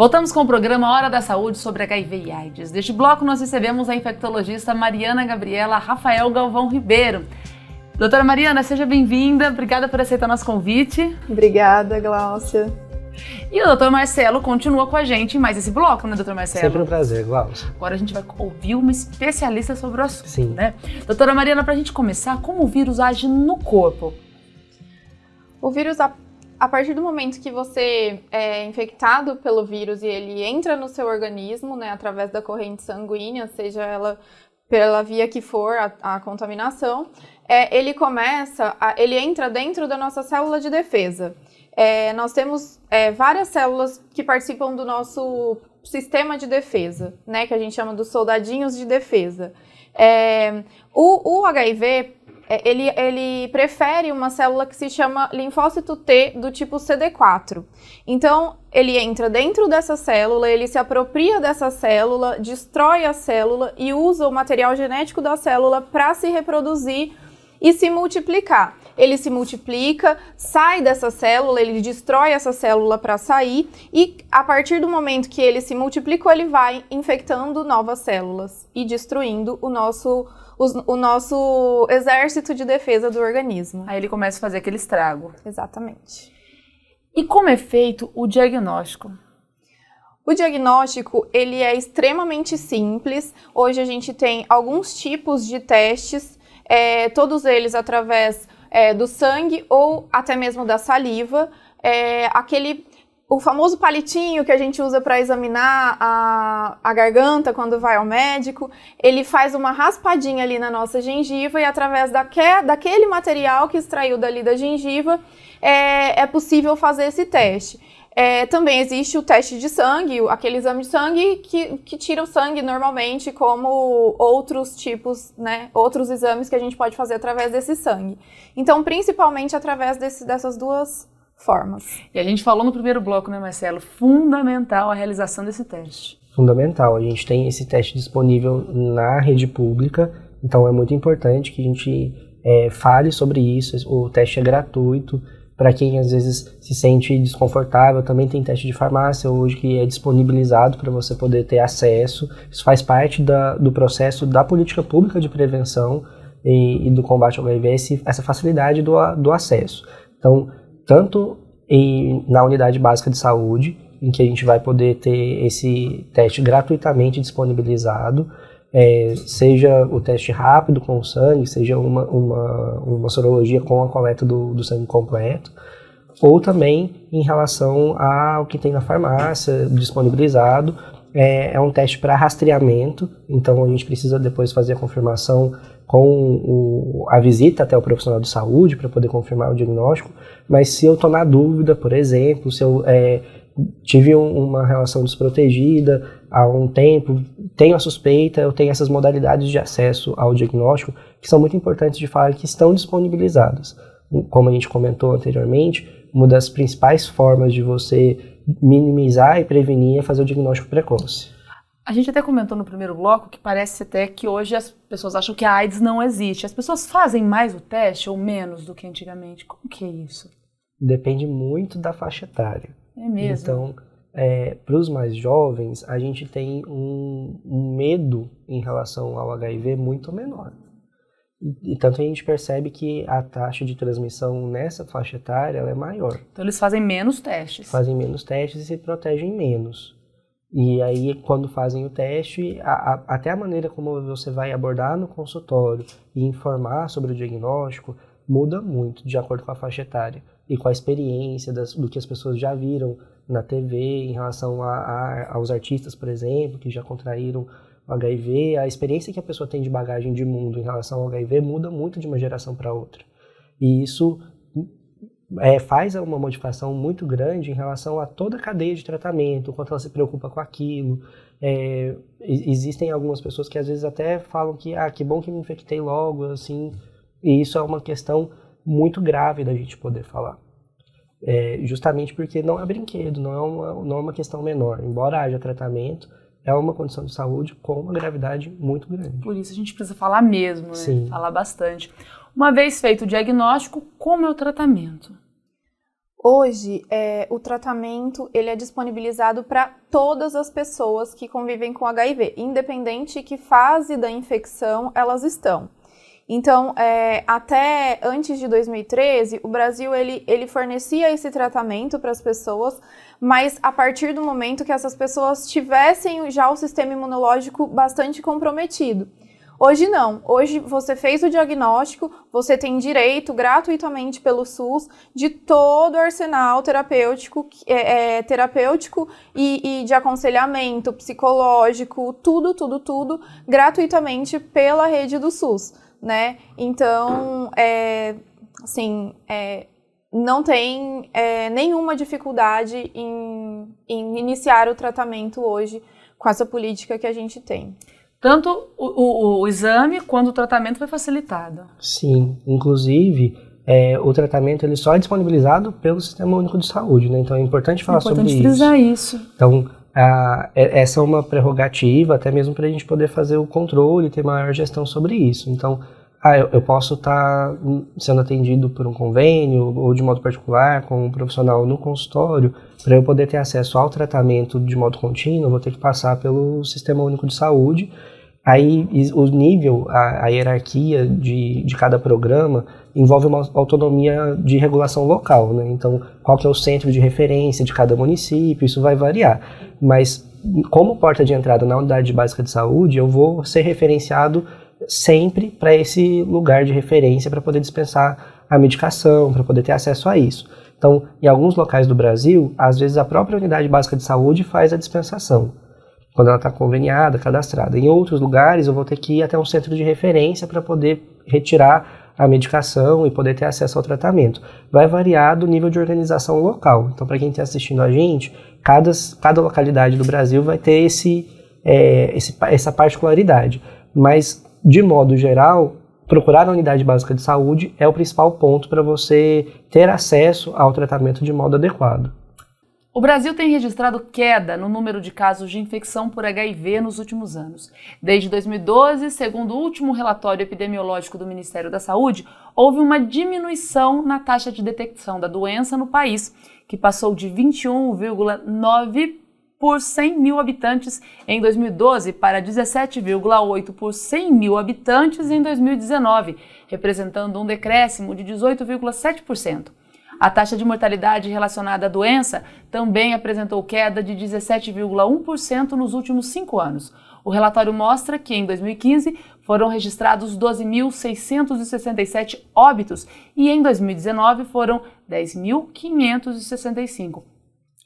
Voltamos com o programa Hora da Saúde sobre HIV e AIDS. Neste bloco, nós recebemos a infectologista Mariana Gabriela Rafael Galvão Ribeiro. Doutora Mariana, seja bem-vinda. Obrigada por aceitar nosso convite. Obrigada, Gláucia. E o doutor Marcelo continua com a gente mais esse bloco, né, doutor Marcelo? Sempre um prazer, Glaucia. Agora a gente vai ouvir uma especialista sobre o assunto, Sim. né? Doutora Mariana, para a gente começar, como o vírus age no corpo? O vírus a partir do momento que você é infectado pelo vírus e ele entra no seu organismo, né, através da corrente sanguínea, seja ela pela via que for a, a contaminação, é, ele começa, a, ele entra dentro da nossa célula de defesa. É, nós temos é, várias células que participam do nosso sistema de defesa, né, que a gente chama dos soldadinhos de defesa. É, o, o HIV é, ele, ele prefere uma célula que se chama linfócito T do tipo CD4. Então, ele entra dentro dessa célula, ele se apropria dessa célula, destrói a célula e usa o material genético da célula para se reproduzir e se multiplicar. Ele se multiplica, sai dessa célula, ele destrói essa célula para sair, e a partir do momento que ele se multiplicou, ele vai infectando novas células e destruindo o nosso os, o nosso exército de defesa do organismo. Aí ele começa a fazer aquele estrago. Exatamente. E como é feito o diagnóstico? O diagnóstico ele é extremamente simples. Hoje a gente tem alguns tipos de testes, é, todos eles através é, do sangue ou até mesmo da saliva. É, aquele o famoso palitinho que a gente usa para examinar a, a, garganta quando vai ao médico, ele faz uma raspadinha ali na nossa gengiva e através daque, daquele material que extraiu dali da gengiva é, é possível fazer esse teste. É, também existe o teste de sangue, aquele exame de sangue que, que tira o sangue normalmente, como outros tipos, né, outros exames que a gente pode fazer através desse sangue. Então, principalmente através desse, dessas duas formas. E a gente falou no primeiro bloco, né, Marcelo? Fundamental a realização desse teste. Fundamental. A gente tem esse teste disponível na rede pública, então é muito importante que a gente é, fale sobre isso. O teste é gratuito. Para quem às vezes se sente desconfortável, também tem teste de farmácia hoje que é disponibilizado para você poder ter acesso. Isso faz parte da, do processo da política pública de prevenção e, e do combate ao HIV, essa facilidade do, do acesso. Então, tanto em, na unidade básica de saúde, em que a gente vai poder ter esse teste gratuitamente disponibilizado, é, seja o teste rápido com o sangue, seja uma, uma, uma sorologia com a coleta do, do sangue completo, ou também em relação ao que tem na farmácia disponibilizado, é, é um teste para rastreamento, então a gente precisa depois fazer a confirmação com o, a visita até o profissional de saúde para poder confirmar o diagnóstico, mas se eu estou na dúvida, por exemplo, se eu é, tive um, uma relação desprotegida há um tempo, tenho a suspeita, eu tenho essas modalidades de acesso ao diagnóstico que são muito importantes de falar que estão disponibilizadas. Como a gente comentou anteriormente, uma das principais formas de você minimizar e prevenir é fazer o diagnóstico precoce. A gente até comentou no primeiro bloco que parece até que hoje as pessoas acham que a AIDS não existe. As pessoas fazem mais o teste ou menos do que antigamente. Como que é isso? Depende muito da faixa etária. É mesmo. Então, é, para os mais jovens, a gente tem um, um medo em relação ao HIV muito menor. E, e, tanto a gente percebe que a taxa de transmissão nessa faixa etária ela é maior. Então eles fazem menos testes. Fazem menos testes e se protegem menos. E aí, quando fazem o teste, a, a, até a maneira como você vai abordar no consultório e informar sobre o diagnóstico muda muito de acordo com a faixa etária e com a experiência das, do que as pessoas já viram na TV em relação a, a, aos artistas, por exemplo, que já contraíram HIV, a experiência que a pessoa tem de bagagem de mundo em relação ao HIV muda muito de uma geração para outra. E isso hum, é, faz uma modificação muito grande em relação a toda a cadeia de tratamento, quanto ela se preocupa com aquilo. É, existem algumas pessoas que às vezes até falam que, ah, que bom que me infectei logo, assim, e isso é uma questão muito grave da gente poder falar. É, justamente porque não é brinquedo, não é, uma, não é uma questão menor. Embora haja tratamento, é uma condição de saúde com uma gravidade muito grande. Por isso a gente precisa falar mesmo, né? Sim. Falar bastante. Uma vez feito o diagnóstico, como é o tratamento? Hoje, é, o tratamento ele é disponibilizado para todas as pessoas que convivem com HIV, independente que fase da infecção elas estão. Então, é, até antes de 2013, o Brasil ele, ele fornecia esse tratamento para as pessoas, mas a partir do momento que essas pessoas tivessem já o sistema imunológico bastante comprometido. Hoje não. Hoje você fez o diagnóstico, você tem direito gratuitamente pelo SUS de todo o arsenal terapêutico, é, é, terapêutico e, e, de aconselhamento psicológico, tudo, tudo, tudo, gratuitamente pela rede do SUS né? Então, é, assim, é, não tem é, nenhuma dificuldade em, em, iniciar o tratamento hoje com essa política que a gente tem. Tanto o, o, o exame quanto o tratamento foi facilitado. Sim, inclusive é, o tratamento ele só é disponibilizado pelo Sistema Único de Saúde, né? Então é importante falar é importante sobre isso. isso. Então a, é, essa é uma prerrogativa, até mesmo para a gente poder fazer o controle e ter maior gestão sobre isso. Então, ah, eu, eu posso estar tá sendo atendido por um convênio ou de modo particular com um profissional no consultório, para eu poder ter acesso ao tratamento de modo contínuo, vou ter que passar pelo Sistema Único de Saúde. Aí o nível, a, a hierarquia de, de cada programa envolve uma autonomia de regulação local, né? Então, qual que é o centro de referência de cada município, isso vai variar. Mas, como porta de entrada na unidade básica de saúde, eu vou ser referenciado sempre para esse lugar de referência para poder dispensar a medicação, para poder ter acesso a isso. Então, em alguns locais do Brasil, às vezes a própria unidade básica de saúde faz a dispensação, quando ela está conveniada, cadastrada. Em outros lugares, eu vou ter que ir até um centro de referência para poder retirar a medicação e poder ter acesso ao tratamento. Vai variar do nível de organização local. Então, para quem está assistindo a gente, cada, cada localidade do Brasil vai ter esse, é, esse, essa particularidade. Mas, de modo geral, procurar a unidade básica de saúde é o principal ponto para você ter acesso ao tratamento de modo adequado. O Brasil tem registrado queda no número de casos de infecção por HIV nos últimos anos. Desde 2012, segundo o último relatório epidemiológico do Ministério da Saúde, houve uma diminuição na taxa de detecção da doença no país, que passou de 21,9 por 100 mil habitantes em 2012 para 17,8 por 100 mil habitantes em 2019, representando um decréscimo de 18,7%. A taxa de mortalidade relacionada à doença também apresentou queda de 17,1% nos últimos cinco anos. O relatório mostra que em 2015 foram registrados 12.667 óbitos e em 2019 foram 10.565.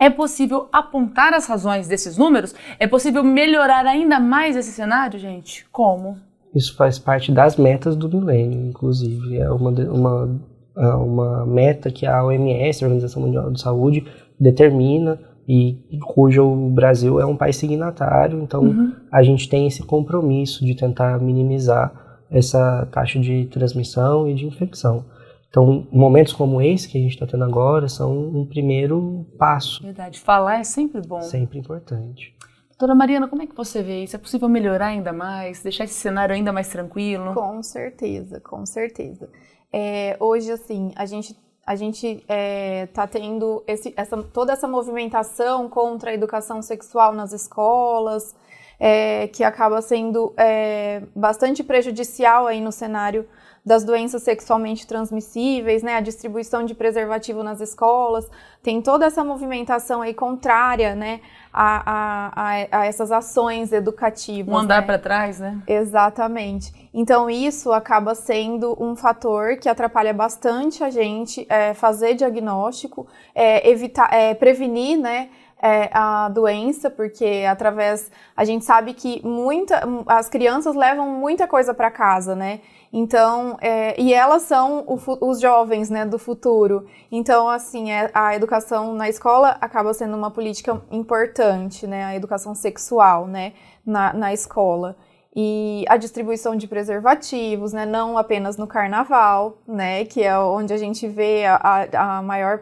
É possível apontar as razões desses números? É possível melhorar ainda mais esse cenário, gente? Como? Isso faz parte das metas do milênio, inclusive. É uma, uma ah, uma meta que a OMS, a Organização Mundial de Saúde, determina e cujo o Brasil é um país signatário, então uhum. a gente tem esse compromisso de tentar minimizar essa taxa de transmissão e de infecção. Então, momentos como esse que a gente está tendo agora são um primeiro passo. Verdade, falar é sempre bom. Sempre importante. Doutora Mariana, como é que você vê isso? É possível melhorar ainda mais? Deixar esse cenário ainda mais tranquilo? Com certeza, com certeza é, hoje, assim, a gente a gente está é, tendo esse, essa, toda essa movimentação contra a educação sexual nas escolas, é, que acaba sendo é, bastante prejudicial aí no cenário das doenças sexualmente transmissíveis, né, a distribuição de preservativo nas escolas, tem toda essa movimentação aí contrária, né, a, a, a essas ações educativas. Um andar né? para trás, né? Exatamente. Então isso acaba sendo um fator que atrapalha bastante a gente é, fazer diagnóstico, é, evitar, é, prevenir, né? É, a doença, porque através a gente sabe que muita, as crianças levam muita coisa para casa, né? Então, é, e elas são o, os jovens, né, do futuro. Então, assim, é, a educação na escola acaba sendo uma política importante, né, a educação sexual, né, na, na escola e a distribuição de preservativos, né? Não apenas no carnaval, né? Que é onde a gente vê a, a maior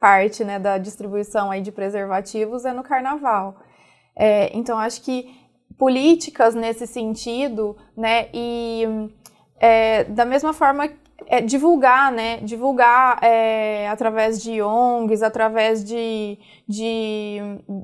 parte né, da distribuição aí de preservativos é no carnaval. É, então acho que políticas nesse sentido, né? E é, da mesma forma é, divulgar, né? Divulgar é, através de ONGs, através de, de,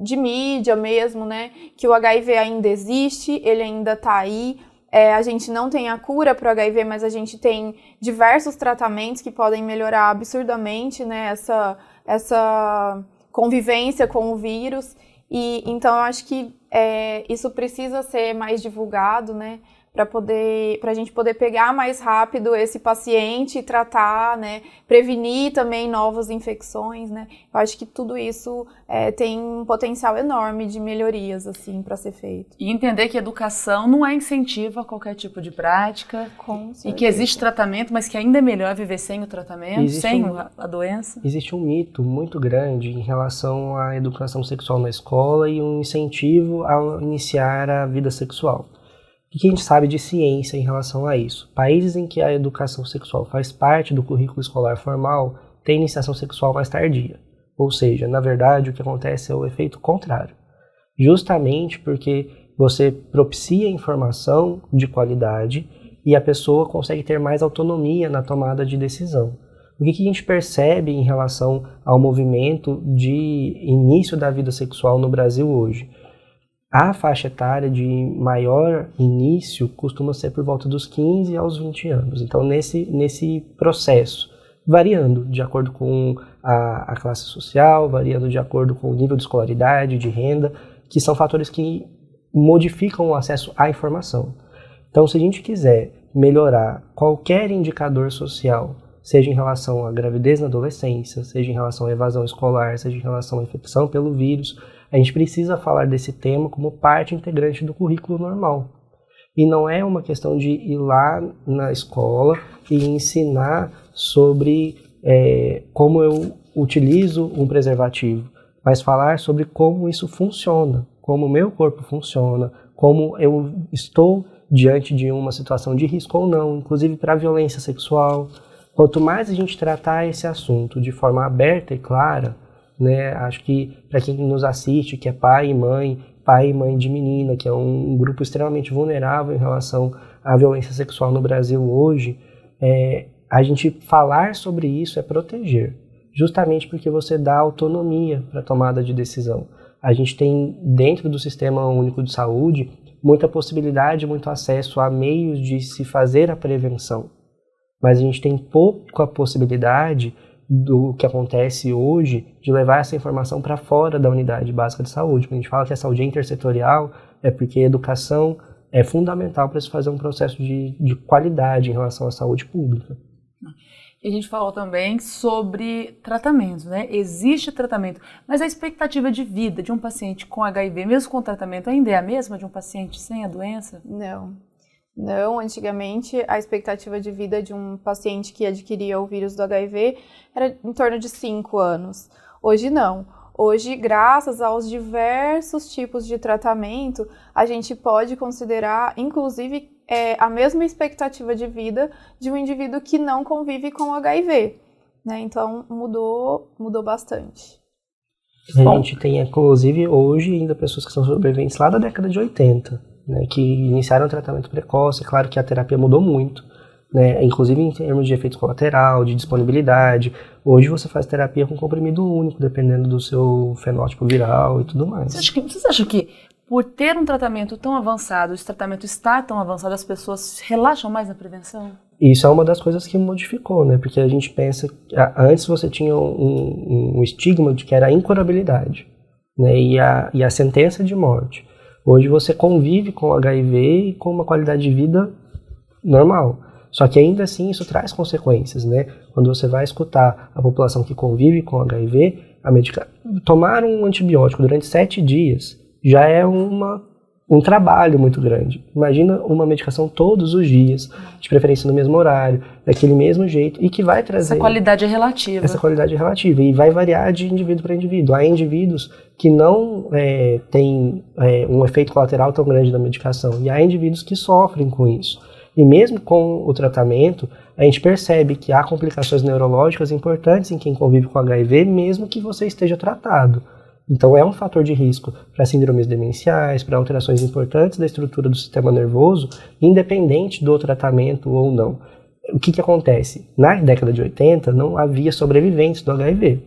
de, mídia mesmo, né? Que o HIV ainda existe, ele ainda está aí. É, a gente não tem a cura para o HIV, mas a gente tem diversos tratamentos que podem melhorar absurdamente, né? Essa, essa convivência com o vírus. E então eu acho que é, isso precisa ser mais divulgado, né? para poder para a gente poder pegar mais rápido esse paciente e tratar, né, prevenir também novas infecções, né? Eu acho que tudo isso é, tem um potencial enorme de melhorias assim para ser feito. E entender que educação não é incentivo a qualquer tipo de prática Com certeza. e que existe tratamento, mas que ainda é melhor viver sem o tratamento, existe sem um, a doença. Existe um mito muito grande em relação à educação sexual na escola e um incentivo a iniciar a vida sexual. O que a gente sabe de ciência em relação a isso? Países em que a educação sexual faz parte do currículo escolar formal têm iniciação sexual mais tardia. Ou seja, na verdade, o que acontece é o efeito contrário. Justamente porque você propicia informação de qualidade e a pessoa consegue ter mais autonomia na tomada de decisão. O que, a gente percebe em relação ao movimento de início da vida sexual no Brasil hoje? A faixa etária de maior início costuma ser por volta dos 15 aos 20 anos. Então, nesse, nesse processo, variando de acordo com a, a classe social, variando de acordo com o nível de escolaridade, de renda, que são fatores que modificam o acesso à informação. Então, se a gente quiser melhorar qualquer indicador social, seja em relação à gravidez na adolescência, seja em relação à evasão escolar, seja em relação à infecção pelo vírus, a gente precisa falar desse tema como parte integrante do currículo normal. E não é uma questão de ir lá na escola e ensinar sobre é, como eu utilizo um preservativo, mas falar sobre como isso funciona, como o meu corpo funciona, como eu estou diante de uma situação de risco ou não, inclusive para violência sexual. Quanto mais a gente tratar esse assunto de forma aberta e clara, né? Acho que para quem nos assiste, que é pai e mãe, pai e mãe de menina, que é um grupo extremamente vulnerável em relação à violência sexual no Brasil hoje, é, a gente falar sobre isso é proteger, justamente porque você dá autonomia para tomada de decisão. A gente tem dentro do Sistema Único de Saúde muita possibilidade, muito acesso a meios de se fazer a prevenção, mas a gente tem pouca possibilidade do que acontece hoje de levar essa informação para fora da unidade básica de saúde. Quando a gente fala que a saúde é intersetorial, é porque a educação é fundamental para se fazer um processo de, de qualidade em relação à saúde pública. E a gente falou também sobre tratamento, né? Existe tratamento, mas a expectativa de vida de um paciente com HIV, mesmo com tratamento, ainda é a mesma de um paciente sem a doença? Não, não, antigamente a expectativa de vida de um paciente que adquiria o vírus do HIV era em torno de 5 anos. Hoje não. Hoje, graças aos diversos tipos de tratamento, a gente pode considerar, inclusive, é, a mesma expectativa de vida de um indivíduo que não convive com HIV. Né? Então, mudou, mudou bastante. A gente tem, inclusive, hoje, ainda pessoas que são sobreviventes lá da década de 80 né, que iniciaram tratamento precoce. É claro que a terapia mudou muito, né, inclusive em termos de efeito colateral, de disponibilidade. Hoje você faz terapia com comprimido único, dependendo do seu fenótipo viral e tudo mais. Vocês acham que, que por ter um tratamento tão avançado, esse tratamento está tão avançado, as pessoas relaxam mais na prevenção? Isso é uma das coisas que modificou, né? Porque a gente pensa, antes você tinha um, um estigma de que era a incurabilidade, né? E a, e a sentença de morte. Hoje você convive com HIV e com uma qualidade de vida normal. Só que ainda assim isso traz consequências, né? Quando você vai escutar a população que convive com HIV, a medica... tomar um antibiótico durante sete dias já é uma, um trabalho muito grande. Imagina uma medicação todos os dias, de preferência no mesmo horário, daquele mesmo jeito, e que vai trazer... Essa qualidade é relativa. Essa qualidade é relativa, e vai variar de indivíduo para indivíduo. Há indivíduos que não é, tem é, um efeito colateral tão grande da medicação. E há indivíduos que sofrem com isso. E mesmo com o tratamento, a gente percebe que há complicações neurológicas importantes em quem convive com HIV, mesmo que você esteja tratado. Então, é um fator de risco para síndromes demenciais, para alterações importantes da estrutura do sistema nervoso, independente do tratamento ou não. O que, que acontece? Na década de 80, não havia sobreviventes do HIV.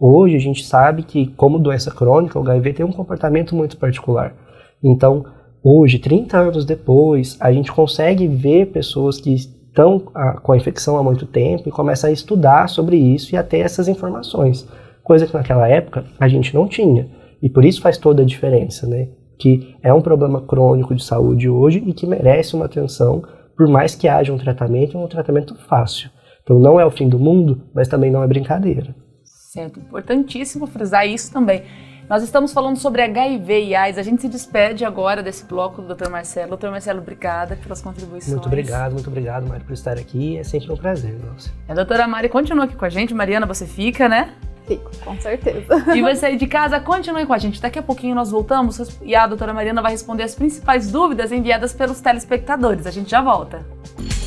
Hoje a gente sabe que, como doença crônica, o HIV tem um comportamento muito particular. Então, hoje, 30 anos depois, a gente consegue ver pessoas que estão a, ah, com a infecção há muito tempo e começa a estudar sobre isso e até essas informações, coisa que naquela época a gente não tinha. E por isso faz toda a diferença, né? Que é um problema crônico de saúde hoje e que merece uma atenção, por mais que haja um tratamento, um tratamento fácil. Então não é o fim do mundo, mas também não é brincadeira. Certo, importantíssimo frisar isso também. Nós estamos falando sobre HIV e AIDS. A gente se despede agora desse bloco do Dr. Marcelo. Doutor Marcelo, obrigada pelas contribuições. Muito obrigado, muito obrigado, Mari, por estar aqui. É sempre um prazer, nossa. A doutora Mari continua aqui com a gente. Mariana, você fica, né? Fico, com certeza. E você aí de casa, continue com a gente. Daqui a pouquinho nós voltamos e a doutora Mariana vai responder as principais dúvidas enviadas pelos telespectadores. A gente já volta.